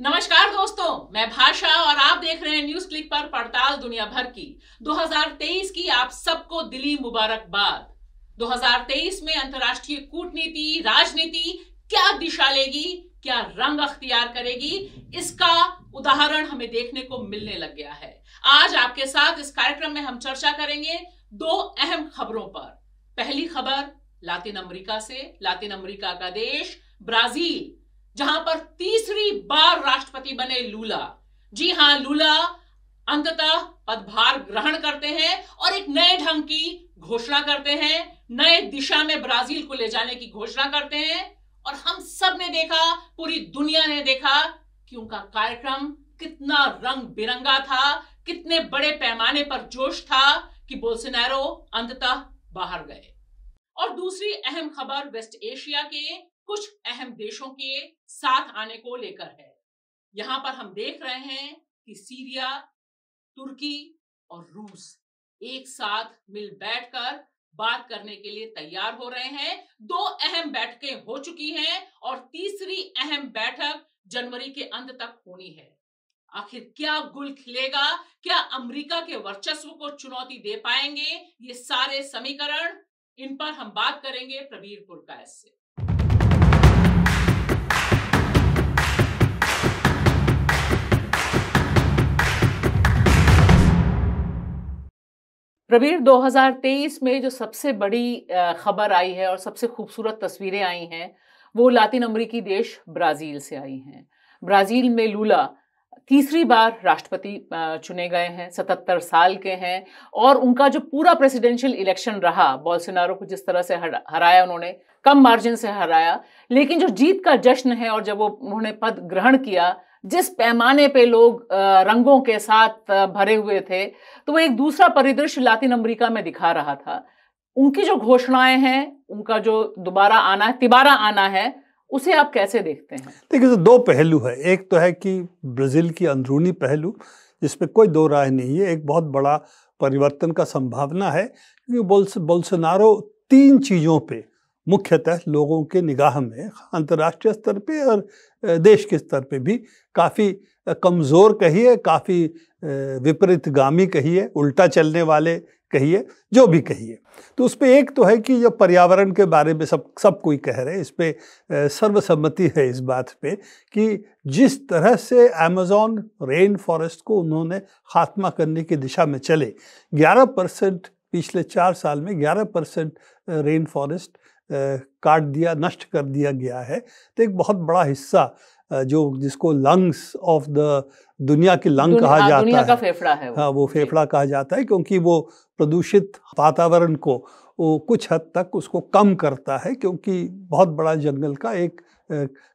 नमस्कार दोस्तों मैं भाषा और आप देख रहे हैं न्यूज क्लिक पर पड़ताल दुनिया भर की 2023 की आप सबको दिली मुबारकबाद 2023 में अंतर्राष्ट्रीय कूटनीति राजनीति क्या दिशा लेगी क्या रंग अख्तियार करेगी इसका उदाहरण हमें देखने को मिलने लग गया है आज आपके साथ इस कार्यक्रम में हम चर्चा करेंगे दो अहम खबरों पर पहली खबर लातिन अमेरिका से लातिन अमेरिका का देश ब्राजील जहां पर तीसरी बार राष्ट्रपति बने लूला जी हां लूला अंततः पदभार ग्रहण करते हैं और एक नए ढंग की घोषणा करते हैं नए दिशा में ब्राजील को ले जाने की घोषणा करते हैं और हम सब ने देखा पूरी दुनिया ने देखा कि उनका कार्यक्रम कितना रंग बिरंगा था कितने बड़े पैमाने पर जोश था कि बोलसेनारो अंततः बाहर गए और दूसरी अहम खबर वेस्ट एशिया के कुछ अहम देशों के साथ आने को लेकर है यहां पर हम देख रहे हैं कि सीरिया तुर्की और रूस एक साथ मिल बैठकर बात करने के लिए तैयार हो रहे हैं दो अहम बैठकें हो चुकी हैं और तीसरी अहम बैठक जनवरी के अंत तक होनी है आखिर क्या गुल खिलेगा क्या अमेरिका के वर्चस्व को चुनौती दे पाएंगे ये सारे समीकरण इन पर हम बात करेंगे प्रवीर पुरकाश से प्रवीर 2023 में जो सबसे बड़ी खबर आई है और सबसे खूबसूरत तस्वीरें आई हैं वो लातिन अमरीकी देश ब्राज़ील से आई हैं ब्राज़ील में लूला तीसरी बार राष्ट्रपति चुने गए हैं सतहत्तर साल के हैं और उनका जो पूरा प्रेसिडेंशियल इलेक्शन रहा बॉल्सिनारो को जिस तरह से हराया उन्होंने कम मार्जिन से हराया लेकिन जो जीत का जश्न है और जब वो उन्होंने पद ग्रहण किया जिस पैमाने पे लोग रंगों के साथ भरे हुए थे तो वो एक दूसरा परिदृश्य लातिन अमेरिका में दिखा रहा था उनकी जो घोषणाएं हैं उनका जो दोबारा आना है तिबारा आना है उसे आप कैसे देखते हैं देखिए तो दो पहलू है एक तो है कि ब्राज़ील की अंदरूनी पहलू जिसमें कोई दो राय नहीं है एक बहुत बड़ा परिवर्तन का संभावना है क्योंकि बोल्स बोल्सनारो तीन चीज़ों पे मुख्यतः लोगों के निगाह में अंतर्राष्ट्रीय स्तर पे और देश के स्तर पे भी काफ़ी कमज़ोर कहिए काफ़ी विपरीतगामी कहिए उल्टा चलने वाले कहिए जो भी कहिए तो उस पर एक तो है कि जब पर्यावरण के बारे में सब सब कोई कह रहे हैं इस पर सर्वसम्मति है इस बात पे कि जिस तरह से अमेजोन रेन फॉरेस्ट को उन्होंने ख़ात्मा करने की दिशा में चले 11 परसेंट पिछले चार साल में 11 परसेंट रेन फॉरेस्ट काट दिया नष्ट कर दिया गया है तो एक बहुत बड़ा हिस्सा जो जिसको लंग्स ऑफ द दुनिया के लंग कहा हाँ, जाता है फेफड़ा है हाँ वो फेफड़ा कहा जाता है क्योंकि वो प्रदूषित वातावरण को वो कुछ हद तक उसको कम करता है क्योंकि बहुत बड़ा जंगल का एक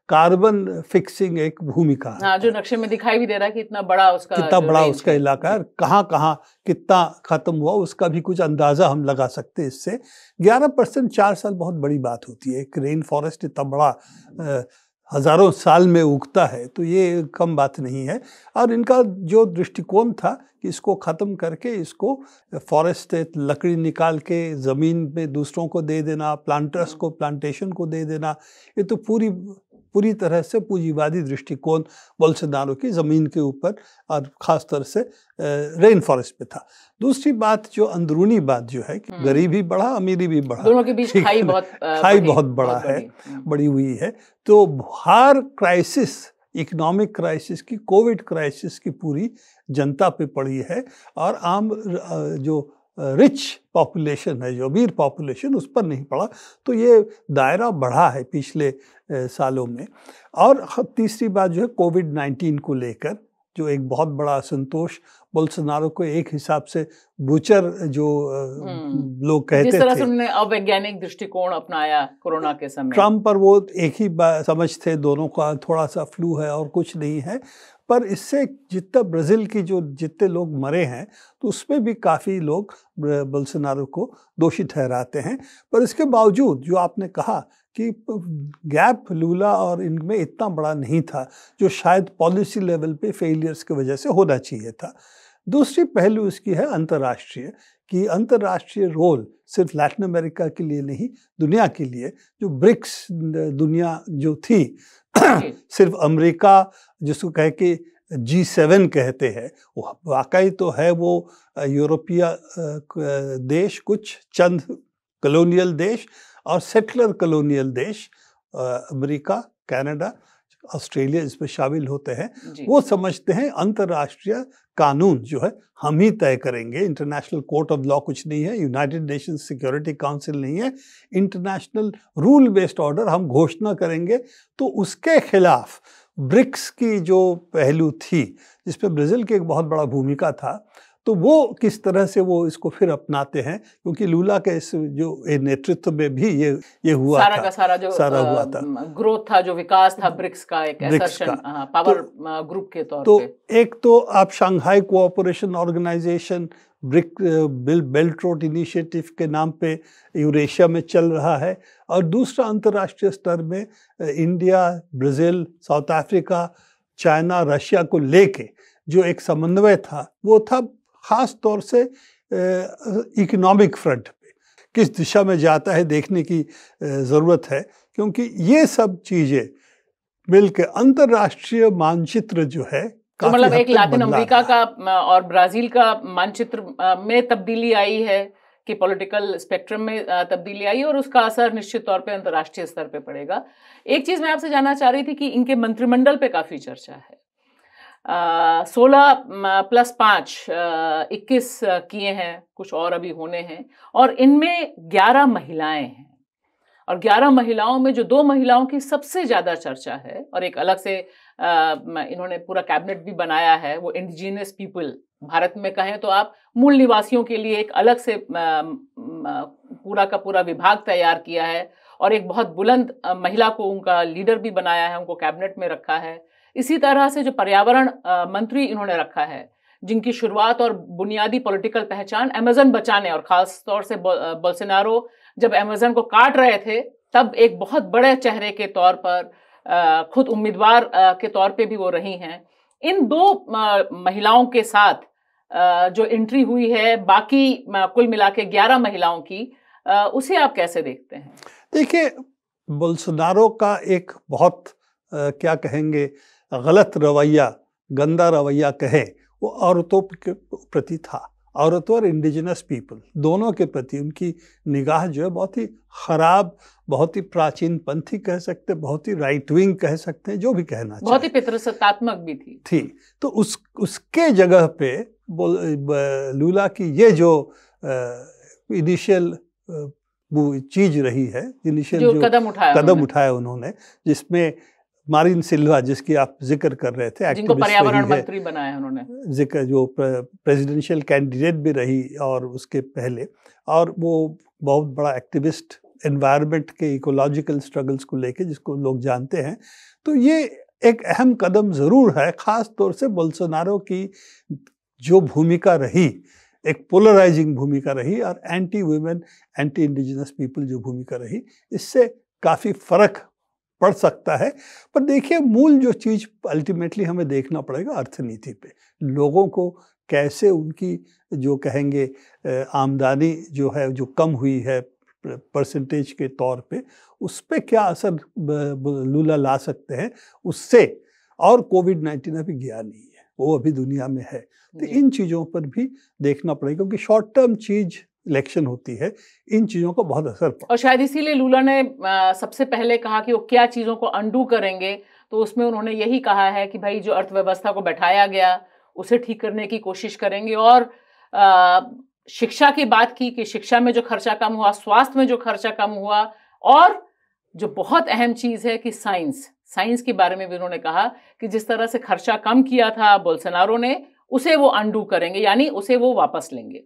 कार्बन फिक्सिंग एक भूमिका है हाँ, जो नक्शे में दिखाई भी दे रहा है कि इतना बड़ा उसका कितना बड़ा उसका इलाका है कहाँ कहाँ कितना खत्म हुआ उसका भी कुछ अंदाज़ा हम लगा सकते हैं इससे 11 परसेंट चार साल बहुत बड़ी बात होती है एक रेन फॉरेस्ट इतना बड़ा हज़ारों साल में उगता है तो ये कम बात नहीं है और इनका जो दृष्टिकोण था कि इसको ख़त्म करके इसको फॉरेस्ट लकड़ी निकाल के ज़मीन में दूसरों को दे देना प्लांटर्स को प्लांटेशन को दे देना ये तो पूरी पूरी तरह से पूंजीवादी दृष्टिकोण बोल्सनारो की ज़मीन के ऊपर और ख़ास तौर से रेन फॉरेस्ट पे था दूसरी बात जो अंदरूनी बात जो है कि हम्म। गरीबी बढ़ा अमीरी भी बढ़ा दोनों के बीच खाई बहुत खाई बहुत बड़ा है बड़ी हम्म। हुई है तो हर क्राइसिस इकोनॉमिक क्राइसिस की कोविड क्राइसिस की पूरी जनता पे पड़ी है और आम जो रिच पॉपुलेशन है जो अमीर पॉपुलेशन उस पर नहीं पड़ा तो ये दायरा बढ़ा है पिछले सालों में और तीसरी बात जो है कोविड नाइन्टीन को लेकर जो एक बहुत बड़ा असंतोष बोलसनारो को एक हिसाब से बुचर जो हम्म। लोग कहते जिस तरह थे उन्होंने अवैज्ञानिक दृष्टिकोण अपनाया कोरोना के समय ट्रम्प पर वो एक ही समझ थे दोनों का थोड़ा सा फ्लू है और कुछ नहीं है पर इससे जितना ब्राज़ील की जो जितने लोग मरे हैं तो उसमें भी काफ़ी लोग बल्सनारो को दोषी ठहराते हैं पर इसके बावजूद जो आपने कहा कि गैप लूला और इनमें इतना बड़ा नहीं था जो शायद पॉलिसी लेवल पे फेलियर्स की वजह से होना चाहिए था दूसरी पहलू इसकी है अंतर्राष्ट्रीय कि अंतर्राष्ट्रीय रोल सिर्फ लैटिन अमेरिका के लिए नहीं दुनिया के लिए जो ब्रिक्स दुनिया जो थी सिर्फ अमेरिका जिसको कह के जी सेवन कहते हैं वो वाकई तो है वो यूरोपीय देश कुछ चंद कलोनियल देश और सेटलर कलोनियल देश अमेरिका कनाडा ऑस्ट्रेलिया इसमें शामिल होते हैं वो समझते हैं अंतर्राष्ट्रीय कानून जो है हम ही तय करेंगे इंटरनेशनल कोर्ट ऑफ लॉ कुछ नहीं है यूनाइटेड नेशन सिक्योरिटी काउंसिल नहीं है इंटरनेशनल रूल बेस्ड ऑर्डर हम घोषणा करेंगे तो उसके खिलाफ ब्रिक्स की जो पहलू थी जिसपे ब्राज़ील की एक बहुत बड़ा भूमिका था तो वो किस तरह से वो इसको फिर अपनाते हैं क्योंकि लूला के इस जो नेतृत्व में भी ये ये हुआ सारा था, का सारा जो सारा हुआ था ग्रोथ था जो विकास था ब्रिक्स का एक ब्रिक्स का, पावर तो, ग्रुप के तौर तो पे। एक तो आप Shanghai cooperation organisation BRIC bill belt road initiative के नाम पे यूरेशिया में चल रहा है और दूसरा अंतर्राष्ट्रीय स्तर में India Brazil South Africa China Russia को लेके जो एक समन्वय था वो था ख़ास तौर से इकोनॉमिक फ्रंट पे किस दिशा में जाता है देखने की ज़रूरत है क्योंकि ये सब चीज़ें मिलकर अंतर्राष्ट्रीय मानचित्र जो है तो मतलब एक लैटिन अमेरिका का और ब्राज़ील का मानचित्र में तब्दीली आई है कि पॉलिटिकल स्पेक्ट्रम में तब्दीली आई और उसका असर निश्चित तौर पे अंतर्राष्ट्रीय स्तर पे पड़ेगा एक चीज़ मैं आपसे जानना चाह रही थी कि इनके मंत्रिमंडल पे काफ़ी चर्चा है सोलह प्लस पाँच इक्कीस किए हैं कुछ और अभी होने हैं और इनमें ग्यारह महिलाएं हैं और ग्यारह महिलाओं में जो दो महिलाओं की सबसे ज़्यादा चर्चा है और एक अलग से आ, इन्होंने पूरा कैबिनेट भी बनाया है वो इंडिजीनियस पीपल भारत में कहें तो आप मूल निवासियों के लिए एक अलग से आ, आ, पूरा का पूरा विभाग तैयार किया है और एक बहुत बुलंद महिला को उनका लीडर भी बनाया है उनको कैबिनेट में रखा है इसी तरह से जो पर्यावरण मंत्री इन्होंने रखा है जिनकी शुरुआत और बुनियादी पॉलिटिकल पहचान अमेजन बचाने और खास तौर से बोलसेनारो जब अमेजन को काट रहे थे तब एक बहुत बड़े चेहरे के तौर पर खुद उम्मीदवार के तौर पे भी वो रही हैं इन दो महिलाओं के साथ जो एंट्री हुई है बाकी कुल मिला के ग्यारह महिलाओं की उसे आप कैसे देखते हैं देखिए बोल्सोनारो का एक बहुत क्या कहेंगे गलत रवैया गंदा रवैया कहे वो औरतों के प्रति था औरतों और इंडिजिनस पीपल दोनों के प्रति उनकी निगाह जो है बहुत ही ख़राब बहुत ही प्राचीन पंथी कह सकते बहुत ही राइट विंग कह सकते हैं जो भी कहना बहुत ही पितृसत्तात्मक भी थी थी तो उस उसके जगह पे बोल लूला की ये जो इनिशियल वो चीज रही है इनिशियल जो, जो कदम उठाया कदम उठाया उन्होंने जिसमें मारिन सिल्वा जिसकी आप जिक्र कर रहे थे जिनको पर्यावरण मंत्री बनाया उन्होंने जिक्र जो प्रेसिडेंशियल कैंडिडेट भी रही और उसके पहले और वो बहुत बड़ा एक्टिविस्ट इन्वायरमेंट के इकोलॉजिकल स्ट्रगल्स को लेके जिसको लोग जानते हैं तो ये एक अहम कदम ज़रूर है ख़ास तौर से बोल्सोनारो की जो भूमिका रही एक पोलराइजिंग भूमिका रही और anti women anti indigenous people जो भूमिका रही इससे काफ़ी फ़र्क पड़ सकता है पर देखिए मूल जो चीज़ अल्टीमेटली हमें देखना पड़ेगा अर्थनीति पे लोगों को कैसे उनकी जो कहेंगे आमदनी जो है जो कम हुई है परसेंटेज के तौर पे उस पर क्या असर लूला ला सकते हैं उससे और कोविड नाइन्टीन अभी गया नहीं है वो अभी दुनिया में है तो इन चीज़ों पर भी देखना पड़ेगा क्योंकि शॉर्ट टर्म चीज़ इलेक्शन होती है इन चीज़ों को बहुत असर और शायद इसीलिए लूला ने सबसे पहले कहा कि वो क्या चीज़ों को अंडू करेंगे तो उसमें उन्होंने यही कहा है कि भाई जो अर्थव्यवस्था को बैठाया गया उसे ठीक करने की कोशिश करेंगे और शिक्षा की बात की कि शिक्षा में जो खर्चा कम हुआ स्वास्थ्य में जो खर्चा कम हुआ और जो बहुत अहम चीज़ है कि साइंस साइंस के बारे में भी उन्होंने कहा कि जिस तरह से खर्चा कम किया था बोलसनारो ने उसे वो अंडू करेंगे यानी उसे वो वापस लेंगे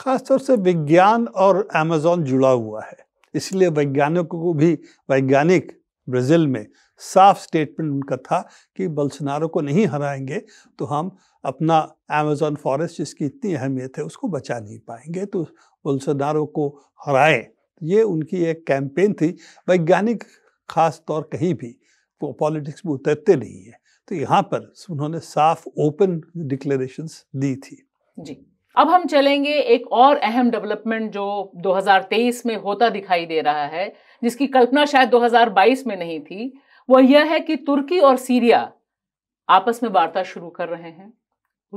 ख़ासतौर से विज्ञान और अमेज़ॉन जुड़ा हुआ है इसलिए वैज्ञानिकों को भी वैज्ञानिक ब्राज़ील में साफ स्टेटमेंट उनका था कि बल्सनारों को नहीं हराएंगे तो हम अपना अमेज़ॉन फॉरेस्ट जिसकी इतनी अहमियत है उसको बचा नहीं पाएंगे तो बल्सनारों को हराएं ये उनकी एक कैंपेन थी वैज्ञानिक खास तौर कहीं भी वो पॉलिटिक्स में उतरते नहीं है तो यहाँ पर उन्होंने साफ ओपन डिक्लेरेशंस दी थी जी अब हम चलेंगे एक और अहम डेवलपमेंट जो 2023 में होता दिखाई दे रहा है जिसकी कल्पना शायद 2022 में नहीं थी वह यह है कि तुर्की और सीरिया आपस में वार्ता शुरू कर रहे हैं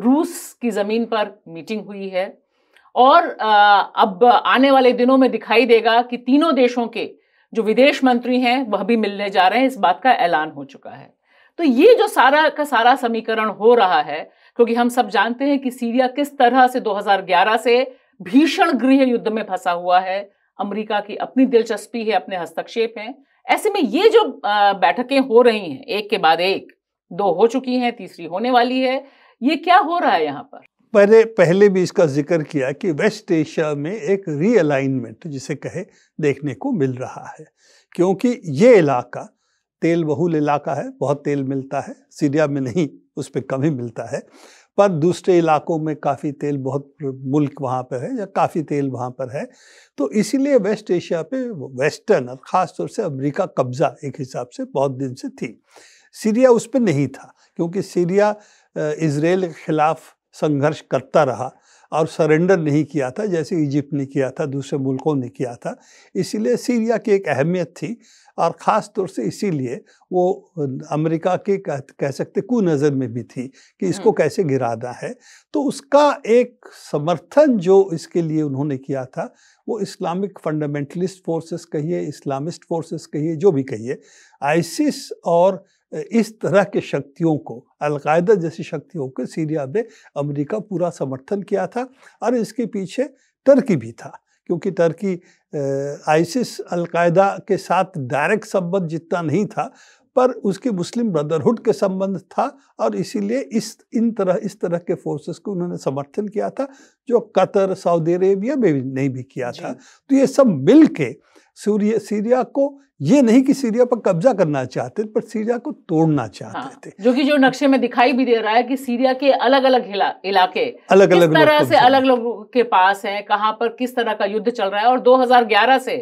रूस की ज़मीन पर मीटिंग हुई है और अब आने वाले दिनों में दिखाई देगा कि तीनों देशों के जो विदेश मंत्री हैं वह भी मिलने जा रहे हैं इस बात का ऐलान हो चुका है तो ये जो सारा का सारा समीकरण हो रहा है क्योंकि हम सब जानते हैं कि सीरिया किस तरह से 2011 से भीषण गृह युद्ध में फंसा हुआ है अमेरिका की अपनी दिलचस्पी है अपने हस्तक्षेप हैं ऐसे में ये जो बैठकें हो रही हैं एक के बाद एक दो हो चुकी हैं तीसरी होने वाली है ये क्या हो रहा है यहाँ पर मैंने पहले भी इसका जिक्र किया कि वेस्ट एशिया में एक रीअलाइनमेंट जिसे कहे देखने को मिल रहा है क्योंकि ये इलाका तेल बहुल इलाका है बहुत तेल मिलता है सीरिया में नहीं उस पर कम ही मिलता है पर दूसरे इलाकों में काफ़ी तेल बहुत मुल्क वहाँ पर है या काफ़ी तेल वहाँ पर है तो इसीलिए वेस्ट एशिया पे वेस्टर्न और ख़ास तौर से अमेरिका कब्ज़ा एक हिसाब से बहुत दिन से थी सीरिया उस पर नहीं था क्योंकि सीरिया इसराइल के ख़िलाफ़ संघर्ष करता रहा और सरेंडर नहीं किया था जैसे इजिप्ट ने किया था दूसरे मुल्कों ने किया था इसीलिए सीरिया की एक अहमियत थी और ख़ास तौर से इसीलिए वो अमेरिका के कह, कह सकते कु नज़र में भी थी कि इसको हाँ। कैसे गिराना है तो उसका एक समर्थन जो इसके लिए उन्होंने किया था वो इस्लामिक फंडामेंटलिस्ट फोर्सेस कहिए इस्लामिस्ट फोर्सेस कहिए जो भी कहिए आइसिस और इस तरह के शक्तियों को अलकायदा जैसी शक्तियों को सीरिया में अमेरिका पूरा समर्थन किया था और इसके पीछे टर्की भी था क्योंकि टर्की आइसिस अलकायदा के साथ डायरेक्ट संबंध जितना नहीं था पर उसकी मुस्लिम ब्रदरहुड के संबंध था और इसीलिए इस इन तरह इस तरह के फोर्सेस को उन्होंने समर्थन किया था जो कतर सऊदी अरेबिया में भी नहीं भी किया था तो ये सब मिल के सूर्य सीरिया को ये नहीं कि सीरिया पर कब्जा करना चाहते पर सीरिया को तोड़ना चाहते हाँ, थे जो कि जो नक्शे में दिखाई भी दे रहा है कि सीरिया के अलग अलग इलाके अलग अलग तरह से अलग लोगों के पास हैं कहाँ पर किस तरह का युद्ध चल रहा है और 2011 से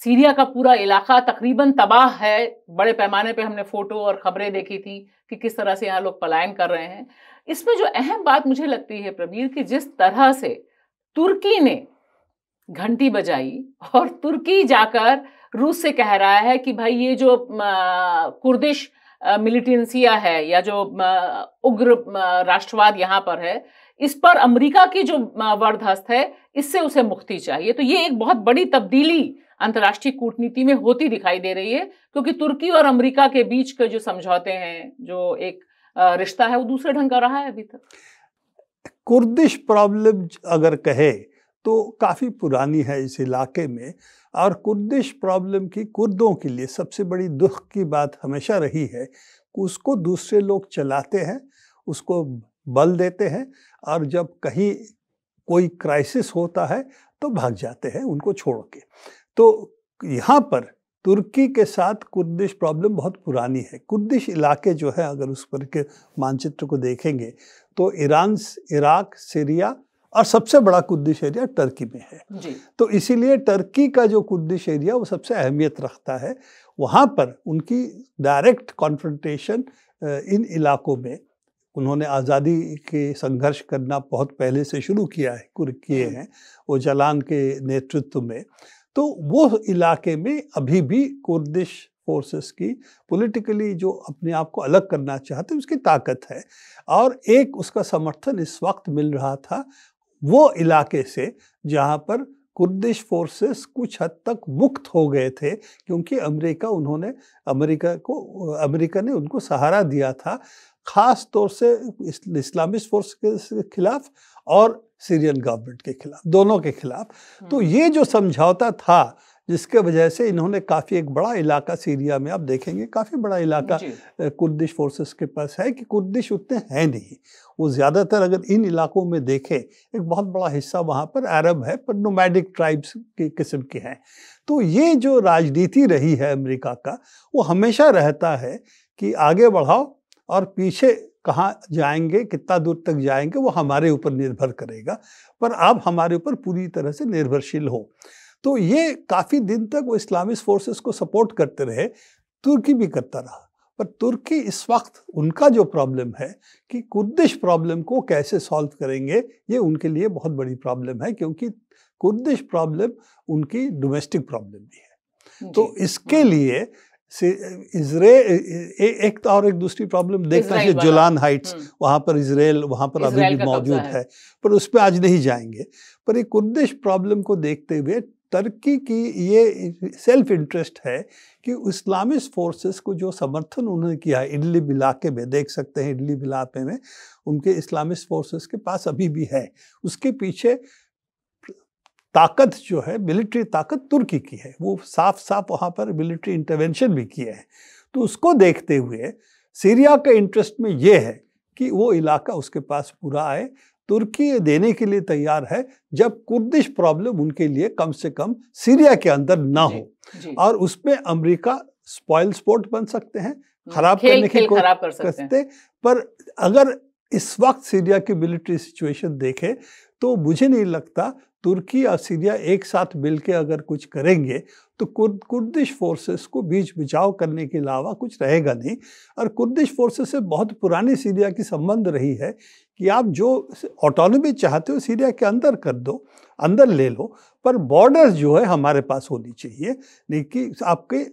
सीरिया का पूरा इलाका तकरीबन तबाह है बड़े पैमाने पे हमने फ़ोटो और ख़बरें देखी थी कि किस तरह से यहाँ लोग पलायन कर रहे हैं इसमें जो अहम बात मुझे लगती है प्रवीर कि जिस तरह से तुर्की ने घंटी बजाई और तुर्की जाकर रूस से कह रहा है कि भाई ये जो कुर्दिश मिलिटेंसिया है या जो उग्र राष्ट्रवाद यहाँ पर है इस पर अमेरिका की जो वर्धस्त है इससे उसे मुक्ति चाहिए तो ये एक बहुत बड़ी तब्दीली अंतर्राष्ट्रीय कूटनीति में होती दिखाई दे रही है क्योंकि तुर्की और अमेरिका के बीच के जो समझौते हैं जो एक रिश्ता है वो दूसरे ढंग का रहा है अभी तक कुर्दिश प्रॉब्लम अगर कहे तो काफ़ी पुरानी है इस इलाके में और कुर्दिश प्रॉब्लम की कुर्दों के लिए सबसे बड़ी दुख की बात हमेशा रही है उसको दूसरे लोग चलाते हैं उसको बल देते हैं और जब कहीं कोई क्राइसिस होता है तो भाग जाते हैं उनको छोड़ के तो यहाँ पर तुर्की के साथ कुर्दिश प्रॉब्लम बहुत पुरानी है कुर्दिश इलाके जो है अगर उस पर के मानचित्र को देखेंगे तो ईरान इराक सीरिया और सबसे बड़ा कुर्दिश एरिया टर्की में है जी। तो इसीलिए टर्की का जो कुर्दिश एरिया वो सबसे अहमियत रखता है वहाँ पर उनकी डायरेक्ट कॉन्फ्रेंटेशन इन इलाकों में उन्होंने आज़ादी के संघर्ष करना बहुत पहले से शुरू किया है किए हैं वो जलान के नेतृत्व में तो वो इलाके में अभी भी कुर्दिश फोर्सेस की पॉलिटिकली जो अपने आप को अलग करना चाहते उसकी ताकत है और एक उसका समर्थन इस वक्त मिल रहा था वो इलाके से जहाँ पर कुर्दिश फोर्सेस कुछ हद तक मुक्त हो गए थे क्योंकि अमेरिका उन्होंने अमेरिका को अमेरिका ने उनको सहारा दिया था ख़ास तौर से इस्लामिस्ट फोर्स के खिलाफ और सीरियन गवर्नमेंट के खिलाफ दोनों के खिलाफ तो हम्म। ये जो समझौता था जिसके वजह से इन्होंने काफ़ी एक बड़ा इलाका सीरिया में आप देखेंगे काफ़ी बड़ा इलाका कुर्दिश फोर्सेस के पास है कि कुर्दिश उतने हैं नहीं वो ज़्यादातर अगर इन इलाकों में देखें एक बहुत बड़ा हिस्सा वहाँ पर अरब है पर नोमैडिक ट्राइब्स की किस्म के हैं तो ये जो राजनीति रही है अमेरिका का वो हमेशा रहता है कि आगे बढ़ाओ और पीछे कहाँ जाएंगे कितना दूर तक जाएंगे वो हमारे ऊपर निर्भर करेगा पर आप हमारे ऊपर पूरी तरह से निर्भरशील हो तो ये काफ़ी दिन तक वो इस्लामिक फोर्सेस को सपोर्ट करते रहे तुर्की भी करता रहा पर तुर्की इस वक्त उनका जो प्रॉब्लम है कि कुर्दिश प्रॉब्लम को कैसे सॉल्व करेंगे ये उनके लिए बहुत बड़ी प्रॉब्लम है क्योंकि कुर्दिश प्रॉब्लम उनकी डोमेस्टिक प्रॉब्लम भी है तो इसके लिए से इसराइल एक तो और एक दूसरी प्रॉब्लम देखना चाहिए जुलान हाइट्स हम्म। वहाँ पर इसराइल वहाँ पर अभी भी मौजूद है।, है पर उस पर आज नहीं जाएंगे पर एक कुर्दिश प्रॉब्लम को देखते हुए तुर्की की ये सेल्फ इंटरेस्ट है कि इस्लामिस्ट फोर्सेस को जो समर्थन उन्होंने किया है इडली इलाके में देख सकते हैं इडली इलाके में उनके इस्लामिस्ट फोर्सेस के पास अभी भी है उसके पीछे ताकत जो है मिलिट्री ताकत तुर्की की है वो साफ साफ वहाँ पर मिलिट्री इंटरवेंशन भी किए हैं तो उसको देखते हुए सीरिया के इंटरेस्ट में ये है कि वो इलाका उसके पास पूरा आए तुर्की ये देने के लिए तैयार है जब कुर्दिश प्रॉब्लम उनके लिए कम से कम सीरिया के अंदर ना हो और उसमें अमेरिका स्पॉइल स्पोर्ट बन सकते हैं खराब करने की कोशिश पर अगर इस वक्त सीरिया की मिलिट्री सिचुएशन देखें तो मुझे नहीं लगता तुर्की और सीरिया एक साथ मिलकर अगर कुछ करेंगे तो कुर्दिश फोर्सेस को बीच बचाव करने के अलावा कुछ रहेगा नहीं और कुर्दिश फोर्सेस से बहुत पुरानी सीरिया की संबंध रही है कि आप जो ऑटोनोमी चाहते हो सीरिया के अंदर कर दो अंदर ले लो पर बॉर्डर्स जो है हमारे पास होनी चाहिए नहीं कि आपके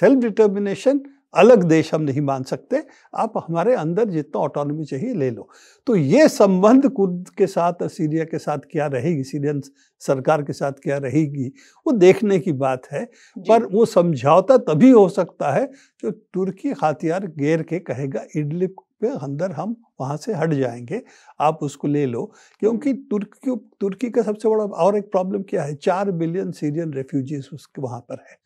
सेल्फ डिटर्मिनेशन अलग देश हम नहीं मान सकते आप हमारे अंदर जितना ऑटोनॉमी चाहिए ले लो तो ये संबंध कुर्द के साथ सीरिया के साथ क्या रहेगी सीरियन सरकार के साथ क्या रहेगी वो देखने की बात है पर वो समझौता तभी हो सकता है जो तुर्की हथियार गेर के कहेगा इडलिप पे अंदर हम वहाँ से हट जाएंगे आप उसको ले लो क्योंकि हम्म। तुर्की तुर्की का सबसे बड़ा और एक प्रॉब्लम क्या है चार बिलियन सीरियन रेफ्यूजीज उसके वहाँ पर है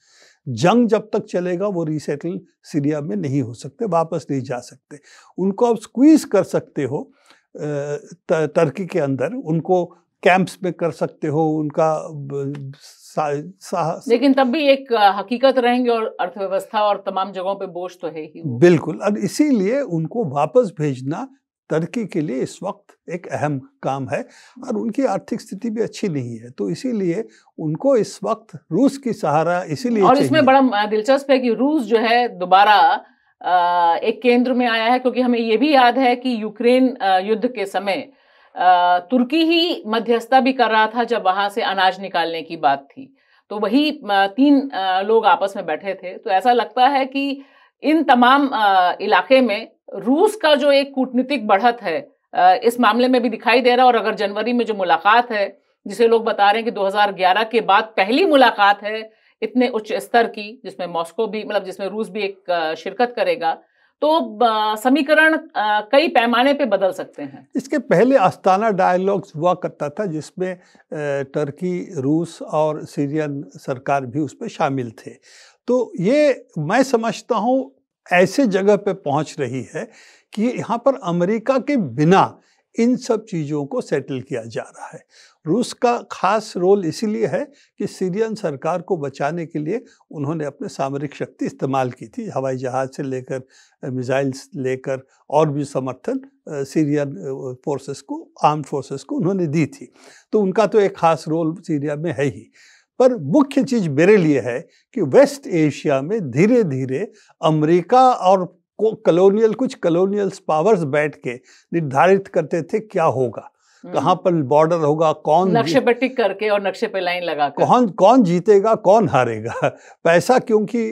जंग जब तक चलेगा वो रीसेटल सीरिया में नहीं हो सकते वापस नहीं जा सकते उनको आप स्क्वीज़ कर सकते हो तर्की के अंदर उनको कैंप्स में कर सकते हो उनका सा, सा, लेकिन तब भी एक हकीकत रहेंगे और अर्थव्यवस्था और तमाम जगहों पे बोझ तो है ही बिल्कुल और इसीलिए उनको वापस भेजना तरक्की के लिए इस वक्त एक अहम काम है और उनकी आर्थिक स्थिति भी अच्छी नहीं है तो इसीलिए उनको इस वक्त रूस की सहारा इसीलिए और इसमें बड़ा दिलचस्प है कि रूस जो है दोबारा एक केंद्र में आया है क्योंकि हमें ये भी याद है कि यूक्रेन युद्ध के समय तुर्की ही मध्यस्थता भी कर रहा था जब वहां से अनाज निकालने की बात थी तो वही तीन लोग आपस में बैठे थे तो ऐसा लगता है कि इन तमाम इलाके में रूस का जो एक कूटनीतिक बढ़त है इस मामले में भी दिखाई दे रहा है और अगर जनवरी में जो मुलाकात है जिसे लोग बता रहे हैं कि 2011 के बाद पहली मुलाकात है इतने उच्च स्तर की जिसमें मॉस्को भी मतलब जिसमें रूस भी एक शिरकत करेगा तो समीकरण कई पैमाने पे बदल सकते हैं इसके पहले अस्ताना डायलॉग्स हुआ करता था जिसमें टर्की रूस और सीरियन सरकार भी उसमें शामिल थे तो ये मैं समझता हूँ ऐसे जगह पे पहुंच रही है कि यहाँ पर अमेरिका के बिना इन सब चीज़ों को सेटल किया जा रहा है रूस का खास रोल इसीलिए है कि सीरियन सरकार को बचाने के लिए उन्होंने अपने सामरिक शक्ति इस्तेमाल की थी हवाई जहाज़ से लेकर मिज़ाइल्स लेकर और भी समर्थन सीरियन फोर्सेस को आर्म फोर्सेस को उन्होंने दी थी तो उनका तो एक ख़ास रोल सीरिया में है ही पर मुख्य चीज मेरे लिए है कि वेस्ट एशिया में धीरे धीरे अमेरिका और कलोनियल कुछ कलोनियल पावर्स बैठ के निर्धारित करते थे क्या होगा हम्म। कहाँ पर बॉर्डर होगा कौन नक्शे पर टिक करके और नक्शे पे लाइन लगा कौन कौन जीतेगा कौन हारेगा पैसा क्योंकि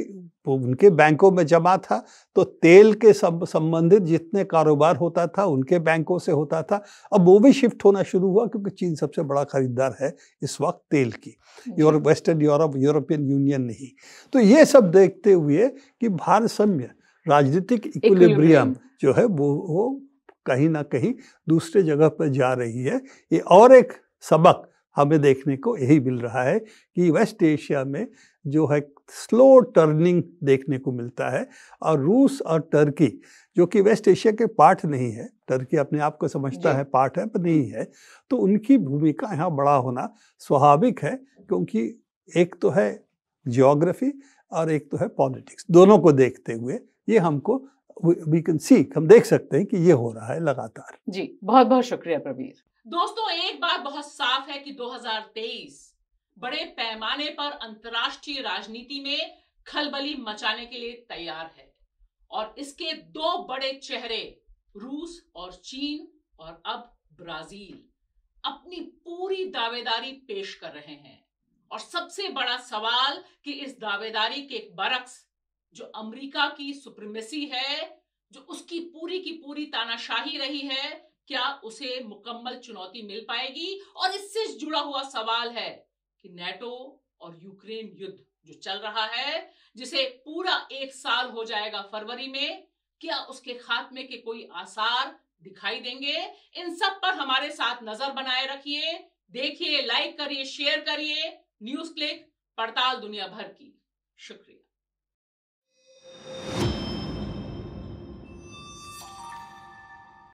उनके बैंकों में जमा था तो तेल के संबंधित जितने कारोबार होता था उनके बैंकों से होता था अब वो भी शिफ्ट होना शुरू हुआ क्योंकि चीन सबसे बड़ा खरीदार है इस वक्त तेल की Europe western Europe European Union नहीं तो ये सब देखते हुए कि भारसम्य राजनीतिक इक्विलिब्रियम जो है वो वो कहीं ना कहीं दूसरे जगह पर जा रही है ये और एक सबक हमें देखने को यही मिल रहा है कि वेस्ट एशिया में जो है स्लो टर्निंग देखने को मिलता है और रूस और टर्की जो कि वेस्ट एशिया के पार्ट नहीं है टर्की अपने आप को समझता है पार्ट है पर नहीं है तो उनकी भूमिका यहाँ बड़ा होना स्वाभाविक है क्योंकि एक तो है जियोग्राफी और एक तो है पॉलिटिक्स दोनों को देखते हुए ये हमको वी कैन सी हम देख सकते हैं कि ये हो रहा है लगातार जी बहुत बहुत शुक्रिया प्रवीर दोस्तों एक बात बहुत साफ है कि 2023 बड़े पैमाने पर अंतर्राष्ट्रीय राजनीति में खलबली मचाने के लिए तैयार है और इसके दो बड़े चेहरे रूस और चीन और अब ब्राजील अपनी पूरी दावेदारी पेश कर रहे हैं और सबसे बड़ा सवाल कि इस दावेदारी के बरक्स जो अमेरिका की सुप्रीमेसी है जो उसकी पूरी की पूरी तानाशाही रही है क्या उसे मुकम्मल चुनौती मिल पाएगी और इससे जुड़ा हुआ सवाल है कि नेटो और यूक्रेन युद्ध जो चल रहा है जिसे पूरा एक साल हो जाएगा फरवरी में क्या उसके खात्मे के कोई आसार दिखाई देंगे इन सब पर हमारे साथ नजर बनाए रखिए देखिए लाइक करिए शेयर करिए न्यूज क्लिक पड़ताल दुनिया भर की शुक्रिया